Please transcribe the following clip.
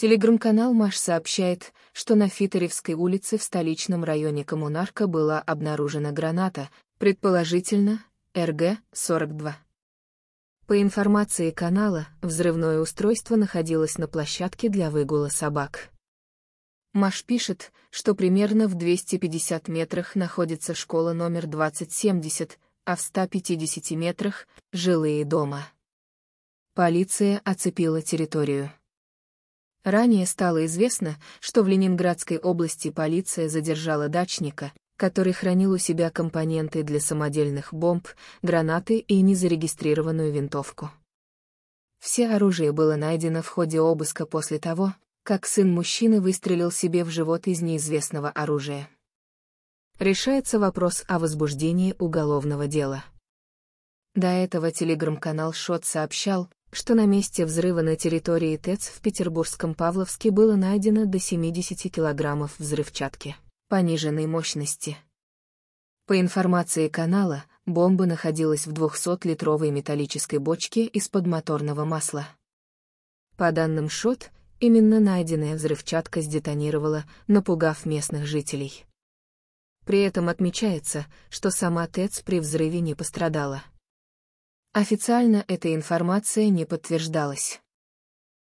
Телеграм-канал Маш сообщает, что на Фитеревской улице в столичном районе Коммунарка была обнаружена граната, предположительно, РГ-42. По информации канала, взрывное устройство находилось на площадке для выгула собак. Маш пишет, что примерно в 250 метрах находится школа номер 2070, а в 150 метрах — жилые дома. Полиция оцепила территорию. Ранее стало известно, что в Ленинградской области полиция задержала дачника, который хранил у себя компоненты для самодельных бомб, гранаты и незарегистрированную винтовку. Все оружие было найдено в ходе обыска после того, как сын мужчины выстрелил себе в живот из неизвестного оружия. Решается вопрос о возбуждении уголовного дела. До этого телеграм-канал Шот сообщал, что на месте взрыва на территории ТЭЦ в Петербургском Павловске было найдено до 70 килограммов взрывчатки пониженной мощности. По информации канала, бомба находилась в 200-литровой металлической бочке из-под моторного масла. По данным ШОТ, именно найденная взрывчатка сдетонировала, напугав местных жителей. При этом отмечается, что сама ТЭЦ при взрыве не пострадала. Официально эта информация не подтверждалась.